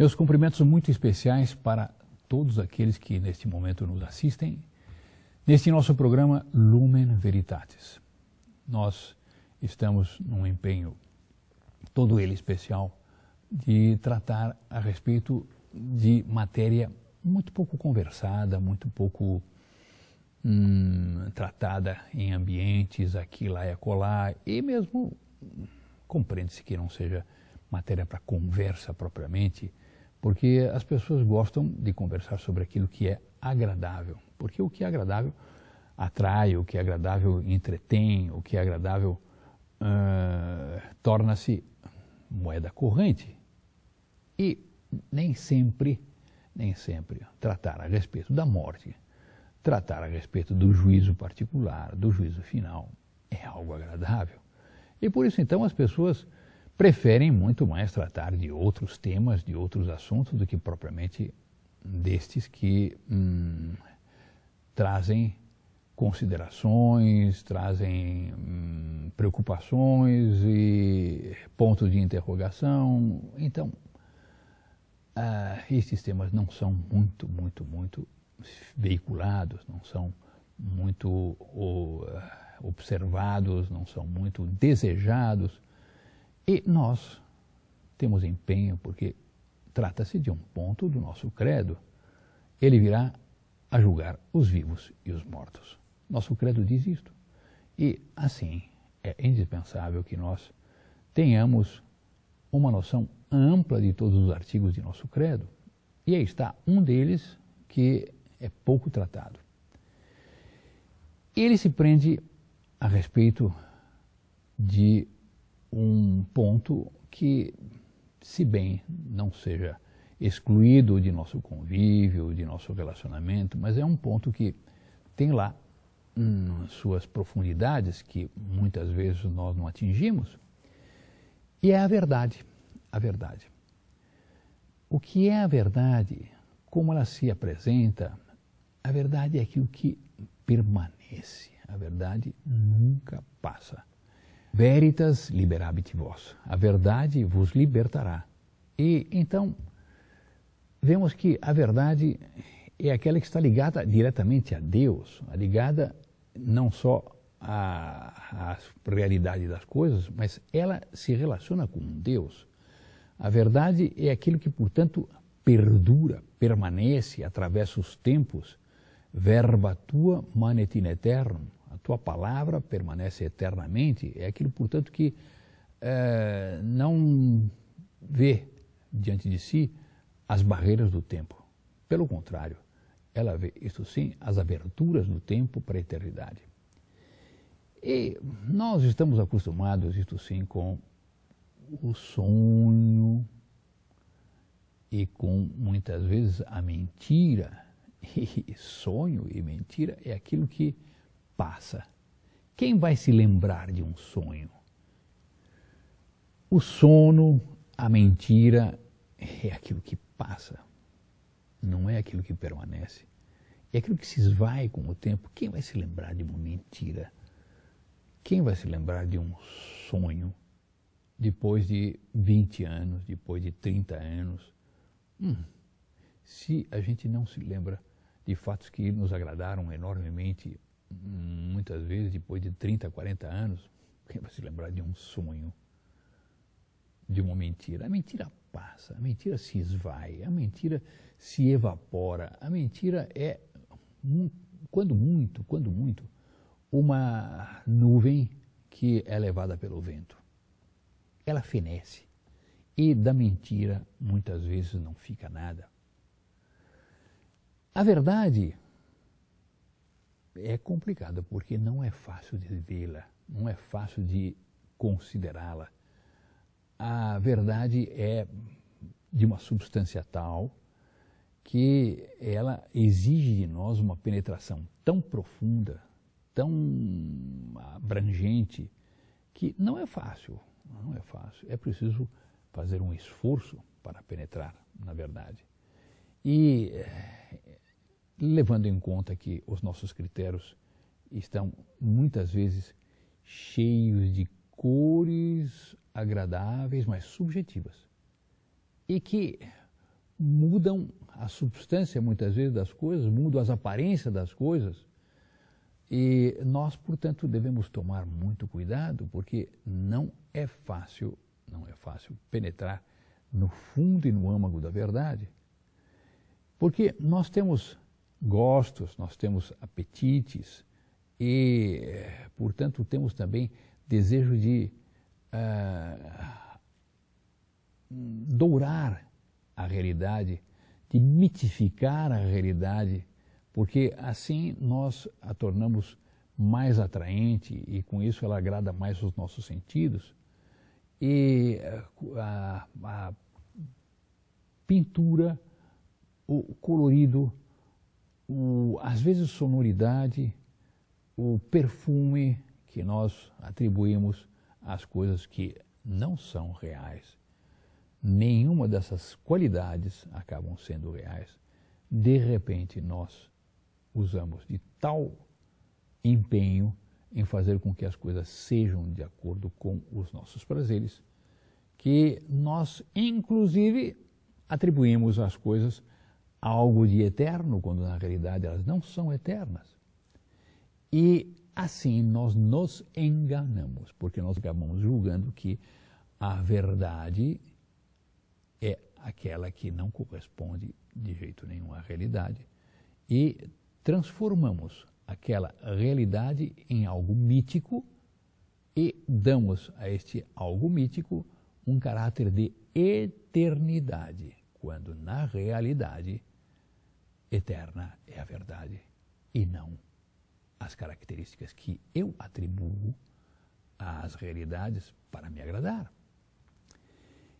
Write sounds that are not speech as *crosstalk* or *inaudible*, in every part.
Meus cumprimentos muito especiais para todos aqueles que neste momento nos assistem, neste nosso programa Lumen Veritatis. Nós estamos num empenho todo ele especial de tratar a respeito de matéria muito pouco conversada, muito pouco hum, tratada em ambientes aqui, lá e acolá, e mesmo hum, compreende-se que não seja matéria para conversa propriamente, porque as pessoas gostam de conversar sobre aquilo que é agradável, porque o que é agradável atrai, o que é agradável entretém, o que é agradável uh, torna-se moeda corrente. E nem sempre, nem sempre tratar a respeito da morte, tratar a respeito do juízo particular, do juízo final, é algo agradável. E por isso então as pessoas preferem muito mais tratar de outros temas, de outros assuntos, do que propriamente destes que hum, trazem considerações, trazem hum, preocupações e pontos de interrogação. Então, ah, estes temas não são muito, muito, muito veiculados, não são muito ah, observados, não são muito desejados e nós temos empenho porque trata-se de um ponto do nosso credo. Ele virá a julgar os vivos e os mortos. Nosso credo diz isto. E, assim, é indispensável que nós tenhamos uma noção ampla de todos os artigos de nosso credo. E aí está um deles que é pouco tratado. Ele se prende a respeito de um ponto que, se bem não seja excluído de nosso convívio, de nosso relacionamento, mas é um ponto que tem lá hum, suas profundidades que muitas vezes nós não atingimos, e é a verdade. A verdade. O que é a verdade, como ela se apresenta, a verdade é aquilo que permanece. A verdade nunca passa. Veritas liberabit vos. A verdade vos libertará. E então, vemos que a verdade é aquela que está ligada diretamente a Deus, ligada não só à, à realidade das coisas, mas ela se relaciona com Deus. A verdade é aquilo que, portanto, perdura, permanece, através dos tempos, verba tua manet in eternum tua palavra permanece eternamente, é aquilo, portanto, que é, não vê diante de si as barreiras do tempo. Pelo contrário, ela vê, isso sim, as aberturas do tempo para a eternidade. E nós estamos acostumados, isto sim, com o sonho e com muitas vezes a mentira. *laughs* E sonho e mentira é aquilo que passa. Quem vai se lembrar de um sonho? O sono, a mentira, é aquilo que passa, não é aquilo que permanece. É aquilo que se esvai com o tempo. Quem vai se lembrar de uma mentira? Quem vai se lembrar de um sonho depois de 20 anos, depois de 30 anos? Hum, se a gente não se lembra de fatos que nos agradaram enormemente muitas vezes, depois de 30, 40 anos, *laughs* quem vai se lembrar de um sonho, de uma mentira? A mentira passa, a mentira se esvai, a mentira se evapora, a mentira é, quando muito, quando muito, uma nuvem que é levada pelo vento. Ela fenece. E da mentira, muitas vezes, não fica nada. A verdade é complicado porque não é fácil de vê-la, não é fácil de considerá-la. A verdade é de uma substância tal que ela exige de nós uma penetração tão profunda, tão abrangente, que não é fácil, não é fácil. É preciso fazer um esforço para penetrar, na verdade. E eh, levando em conta que os nossos critérios estão muitas vezes cheios de cores agradáveis, mas subjetivas, e que mudam a substância muitas vezes das coisas, mudam as aparências das coisas, e nós, portanto, devemos tomar muito cuidado, porque não é fácil, não é fácil penetrar no fundo e no âmago da verdade. Porque nós temos gostos, nós temos apetites e, portanto, temos também desejo de ah, dourar a realidade, de mitificar a realidade, porque assim nós a tornamos mais atraente e com isso ela agrada mais os nossos sentidos. E ah, a, a pintura, o colorido, o, às vezes, sonoridade, o perfume que nós atribuímos às coisas que não são reais. Nenhuma dessas qualidades acabam sendo reais. De repente, nós usamos de tal empenho em fazer com que as coisas sejam de acordo com os nossos prazeres, que nós, inclusive, atribuímos às coisas algo de eterno, quando na realidade elas não são eternas. E assim nós nos enganamos, porque nós acabamos julgando que a verdade é aquela que não corresponde de jeito nenhum à realidade e transformamos aquela realidade em algo mítico e damos a este algo mítico um caráter de eternidade, quando na realidade eterna é a verdade e não as características que eu atribuo às realidades para me agradar.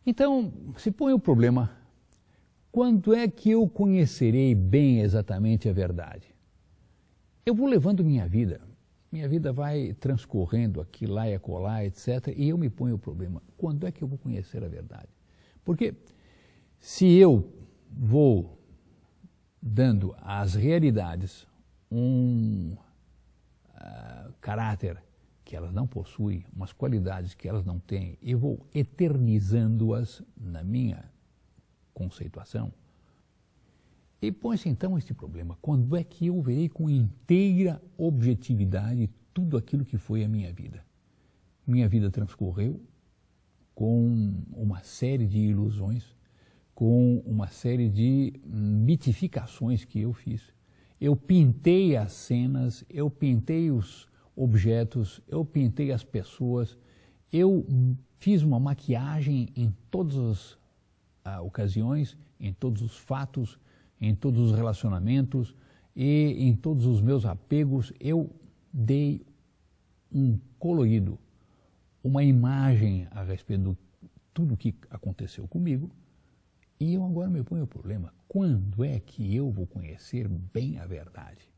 Então, se põe o problema: quando é que eu conhecerei bem exatamente a verdade? Eu vou levando minha vida, minha vida vai transcorrendo aqui, lá e acolá, etc. E eu me ponho o problema: quando é que eu vou conhecer a verdade? Porque se eu vou dando às realidades um uh, caráter que elas não possuem, umas qualidades que elas não têm, e vou eternizando-as na minha conceituação. E põe-se então este problema: quando é que eu verei com inteira objetividade tudo aquilo que foi a minha vida? Minha vida transcorreu com uma série de ilusões com uma série de mitificações que eu fiz. Eu pintei as cenas, eu pintei os objetos, eu pintei as pessoas, eu fiz uma maquiagem em todas as ah, ocasiões, em todos os fatos, em todos os relacionamentos e em todos os meus apegos. Eu dei um colorido, uma imagem a respeito de tudo o que aconteceu comigo e eu agora me ponho o problema: quando é que eu vou conhecer bem a verdade?